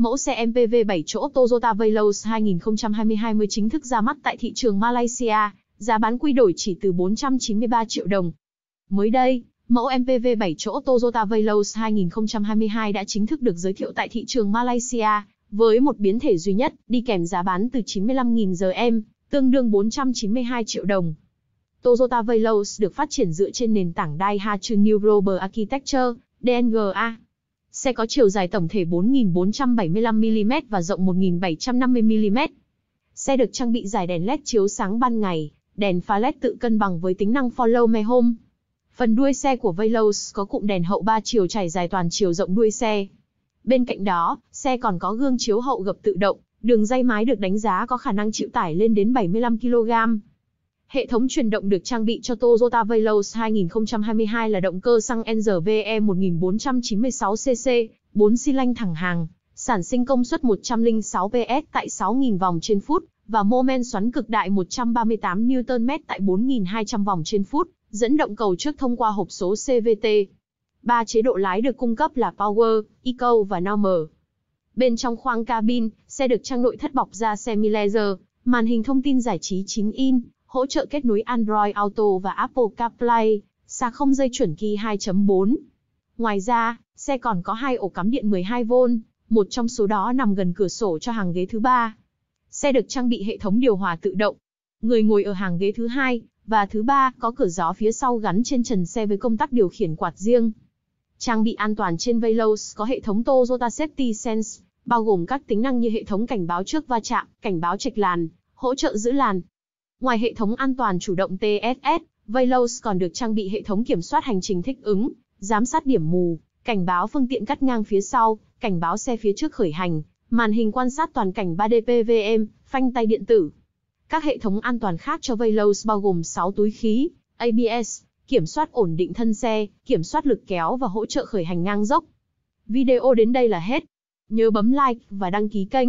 Mẫu xe MPV 7 chỗ Toyota Veloz 2022 20 chính thức ra mắt tại thị trường Malaysia, giá bán quy đổi chỉ từ 493 triệu đồng. Mới đây, mẫu MPV 7 chỗ Toyota Veloz 2022 đã chính thức được giới thiệu tại thị trường Malaysia, với một biến thể duy nhất, đi kèm giá bán từ 95.000 giờ tương đương 492 triệu đồng. Toyota Veloz được phát triển dựa trên nền tảng Daihatsu New Global Architecture, DNGA, Xe có chiều dài tổng thể 4.475mm và rộng 1.750mm. Xe được trang bị giải đèn LED chiếu sáng ban ngày, đèn pha LED tự cân bằng với tính năng Follow Me Home. Phần đuôi xe của Velos có cụm đèn hậu 3 chiều trải dài toàn chiều rộng đuôi xe. Bên cạnh đó, xe còn có gương chiếu hậu gập tự động, đường dây mái được đánh giá có khả năng chịu tải lên đến 75 kg. Hệ thống truyền động được trang bị cho Toyota Veloz 2022 là động cơ xăng NZVE 1496cc, 4 xi lanh thẳng hàng, sản sinh công suất 106 PS tại 6.000 vòng trên phút và mô men xoắn cực đại 138 Nm tại 4.200 vòng trên phút, dẫn động cầu trước thông qua hộp số CVT. Ba chế độ lái được cung cấp là Power, Eco và Normal. Bên trong khoang cabin, xe được trang nội thất bọc da semi-leather, màn hình thông tin giải trí 9 in, hỗ trợ kết nối Android Auto và Apple CarPlay, sạc không dây chuẩn kỳ 2.4. Ngoài ra, xe còn có hai ổ cắm điện 12V, một trong số đó nằm gần cửa sổ cho hàng ghế thứ ba. Xe được trang bị hệ thống điều hòa tự động. Người ngồi ở hàng ghế thứ hai và thứ ba có cửa gió phía sau gắn trên trần xe với công tắc điều khiển quạt riêng. Trang bị an toàn trên Velos có hệ thống Toyota Safety Sense, bao gồm các tính năng như hệ thống cảnh báo trước va chạm, cảnh báo trạch làn, hỗ trợ giữ làn, Ngoài hệ thống an toàn chủ động TSS, Velos còn được trang bị hệ thống kiểm soát hành trình thích ứng, giám sát điểm mù, cảnh báo phương tiện cắt ngang phía sau, cảnh báo xe phía trước khởi hành, màn hình quan sát toàn cảnh 3D PVM, phanh tay điện tử. Các hệ thống an toàn khác cho Velos bao gồm 6 túi khí, ABS, kiểm soát ổn định thân xe, kiểm soát lực kéo và hỗ trợ khởi hành ngang dốc. Video đến đây là hết. Nhớ bấm like và đăng ký kênh